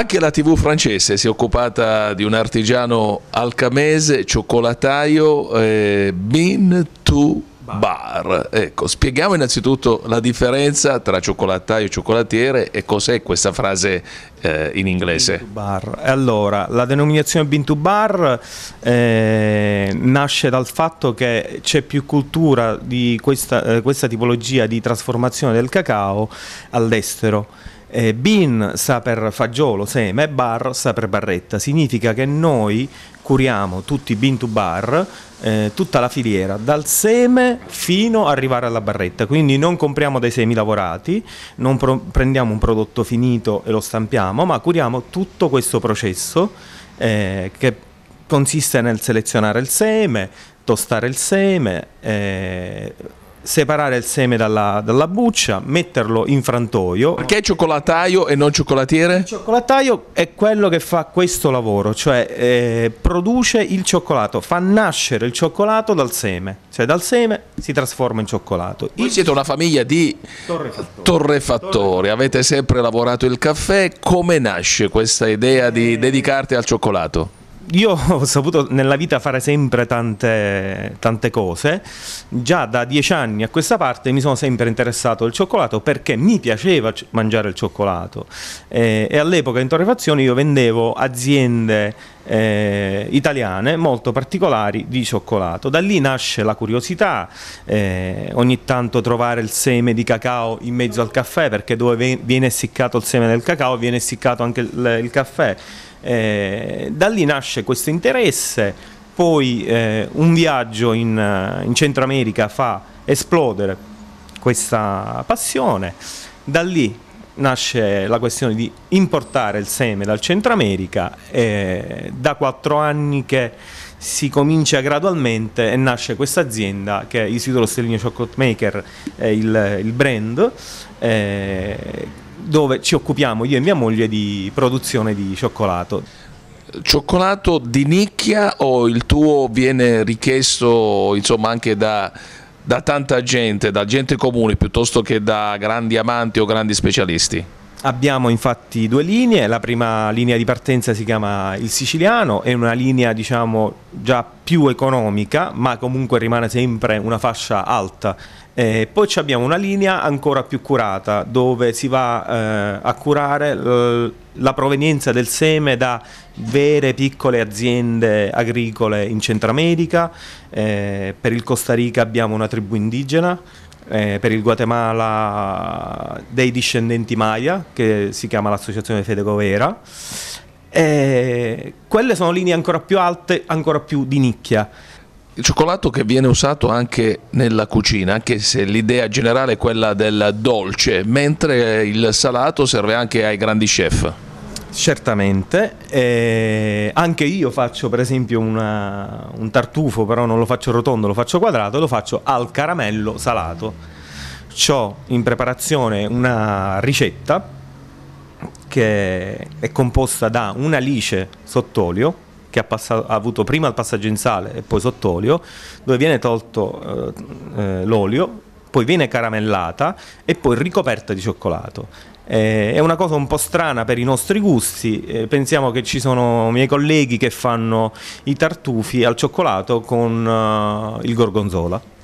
Anche la TV francese si è occupata di un artigiano alcamese, cioccolataio, eh, Bin Tu Bar. Ecco, spieghiamo innanzitutto la differenza tra cioccolataio e cioccolatiere e cos'è questa frase eh, in inglese. to Bar. Allora, la denominazione to Bar eh, nasce dal fatto che c'è più cultura di questa, eh, questa tipologia di trasformazione del cacao all'estero. Eh, bin sta per fagiolo, seme, bar sta per barretta, significa che noi curiamo tutti i bin to bar, eh, tutta la filiera, dal seme fino ad arrivare alla barretta, quindi non compriamo dei semi lavorati, non prendiamo un prodotto finito e lo stampiamo, ma curiamo tutto questo processo eh, che consiste nel selezionare il seme, tostare il seme, eh, separare il seme dalla, dalla, buccia, metterlo in frantoio. Perché cioccolataio e non cioccolatiere? Il cioccolataio è quello che fa questo lavoro, cioè eh, produce il cioccolato, fa nascere il cioccolato dal seme, cioè dal seme si trasforma in cioccolato. Voi il... siete una famiglia di torrefattori. torrefattori. avete sempre lavorato il caffè, come nasce questa idea di eh, dedicarti al cioccolato? io ho saputo nella vita fare sempre tante, tante, cose, già da dieci anni a questa parte mi sono sempre interessato al cioccolato perché mi piaceva mangiare il cioccolato eh, e all'epoca in torrefazione io vendevo aziende eh, italiane molto particolari di cioccolato. Da lì nasce la curiosità, eh, ogni tanto trovare il seme di cacao in mezzo al caffè perché dove viene essiccato il seme del cacao viene essiccato anche il, il caffè eh, da lì nasce questo interesse, poi eh, un viaggio in, eh, in Centro America fa esplodere questa passione, da lì nasce la questione di importare il seme dal Centro America, eh, da quattro anni che si comincia gradualmente e nasce questa azienda che è Isidoro Stellini Chocolate Maker, è eh, il, il brand, eh, dove ci occupiamo io e mia moglie di produzione di cioccolato. Cioccolato di nicchia o il tuo viene richiesto insomma anche da, da tanta gente, da gente comune piuttosto che da grandi amanti o grandi specialisti? Abbiamo infatti due linee, la prima linea di partenza si chiama il siciliano, è una linea diciamo già più economica ma comunque rimane sempre una fascia alta. Eh, poi abbiamo una linea ancora più curata dove si va eh, a curare la provenienza del seme da vere piccole aziende agricole in Centro America, eh, per il Costa Rica abbiamo una tribù indigena, eh, per il Guatemala dei discendenti Maya, che si chiama l'associazione Fedegovera. E eh, quelle sono linee ancora più alte, ancora più di nicchia. Il cioccolato che viene usato anche nella cucina, anche se l'idea generale è quella del dolce, mentre il salato serve anche ai grandi chef. Certamente, eh, anche io faccio per esempio una, un tartufo, però non lo faccio rotondo, lo faccio quadrato, lo faccio al caramello salato. Ho in preparazione una ricetta che è composta da una lice sott'olio che ha, passato, ha, avuto prima il passaggio in sale e poi sott'olio, dove viene tolto eh, eh l'olio, poi viene caramellata e poi ricoperta di cioccolato. Eh, è una cosa un po' strana per i nostri gusti, eh, pensiamo che ci sono miei colleghi che fanno i tartufi al cioccolato con uh, il gorgonzola.